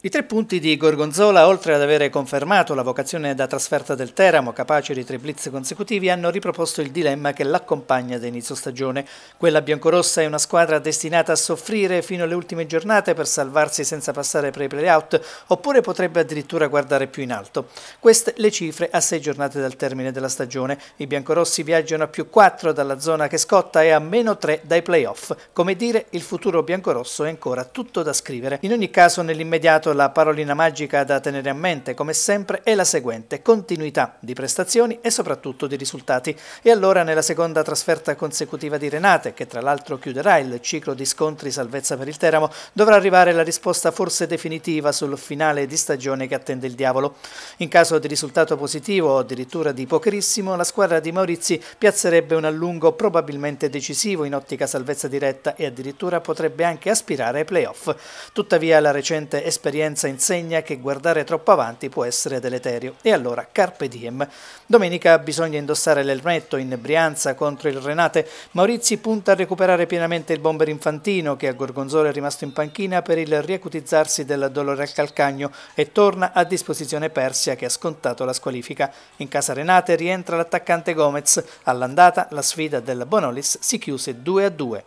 I tre punti di Gorgonzola, oltre ad avere confermato la vocazione da trasferta del Teramo, capace di tre blitz consecutivi, hanno riproposto il dilemma che l'accompagna da inizio stagione. Quella biancorossa è una squadra destinata a soffrire fino alle ultime giornate per salvarsi senza passare per i play-out, oppure potrebbe addirittura guardare più in alto. Queste le cifre a sei giornate dal termine della stagione. I biancorossi viaggiano a più 4 dalla zona che scotta e a meno 3 dai play-off. Come dire, il futuro biancorosso è ancora tutto da scrivere. In ogni caso, nell'immediato mercato, la parolina magica da tenere a mente, come sempre, è la seguente, continuità di prestazioni e soprattutto di risultati. E allora nella seconda trasferta consecutiva di Renate, che tra l'altro chiuderà il ciclo di scontri salvezza per il Teramo, dovrà arrivare la risposta forse definitiva sul finale di stagione che attende il diavolo. In caso di risultato positivo o addirittura di pocherissimo, la squadra di Maurizi piazzerebbe un allungo probabilmente decisivo in ottica salvezza diretta e addirittura potrebbe anche aspirare ai playoff. Tuttavia la recente esperienza l'esperienza insegna che guardare troppo avanti può essere deleterio. E allora, carpe diem. Domenica bisogna indossare l'elmetto in Brianza contro il Renate. Maurizi punta a recuperare pienamente il bomber infantino che a Gorgonzola è rimasto in panchina per il riacutizzarsi del dolore al calcagno e torna a disposizione Persia che ha scontato la squalifica. In casa Renate rientra l'attaccante Gomez. All'andata la sfida del Bonolis si chiuse 2 a 2.